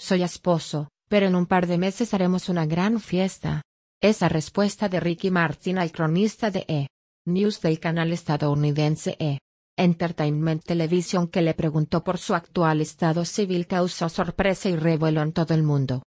Soy esposo, pero en un par de meses haremos una gran fiesta. Esa respuesta de Ricky Martin al cronista de E! News del canal estadounidense E! Entertainment Television que le preguntó por su actual estado civil causó sorpresa y revuelo en todo el mundo.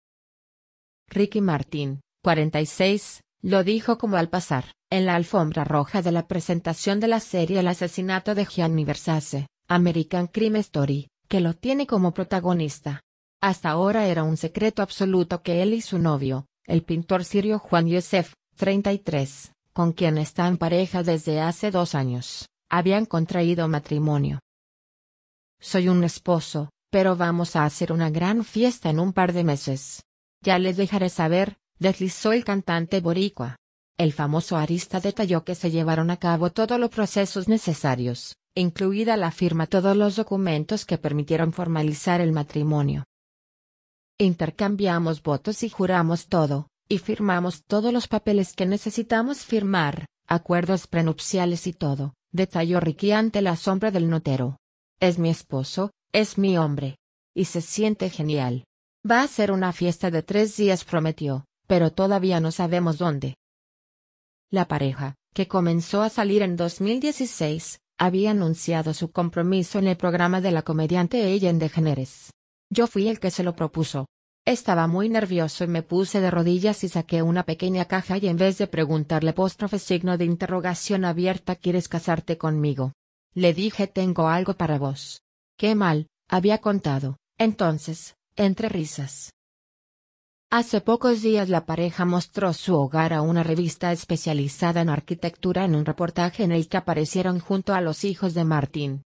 Ricky Martin, 46, lo dijo como al pasar, en la alfombra roja de la presentación de la serie El asesinato de Gianni Versace, American Crime Story, que lo tiene como protagonista. Hasta ahora era un secreto absoluto que él y su novio, el pintor sirio Juan Yosef, 33, con quien está en pareja desde hace dos años, habían contraído matrimonio. Soy un esposo, pero vamos a hacer una gran fiesta en un par de meses. Ya les dejaré saber, deslizó el cantante boricua. El famoso arista detalló que se llevaron a cabo todos los procesos necesarios, incluida la firma todos los documentos que permitieron formalizar el matrimonio. Intercambiamos votos y juramos todo, y firmamos todos los papeles que necesitamos firmar, acuerdos prenupciales y todo, detalló Ricky ante la sombra del notero. Es mi esposo, es mi hombre. Y se siente genial. Va a ser una fiesta de tres días prometió, pero todavía no sabemos dónde. La pareja, que comenzó a salir en 2016, había anunciado su compromiso en el programa de la comediante Ellen DeGeneres. Yo fui el que se lo propuso. Estaba muy nervioso y me puse de rodillas y saqué una pequeña caja y en vez de preguntarle apóstrofe signo de interrogación abierta ¿quieres casarte conmigo? Le dije tengo algo para vos. Qué mal, había contado, entonces, entre risas. Hace pocos días la pareja mostró su hogar a una revista especializada en arquitectura en un reportaje en el que aparecieron junto a los hijos de Martín,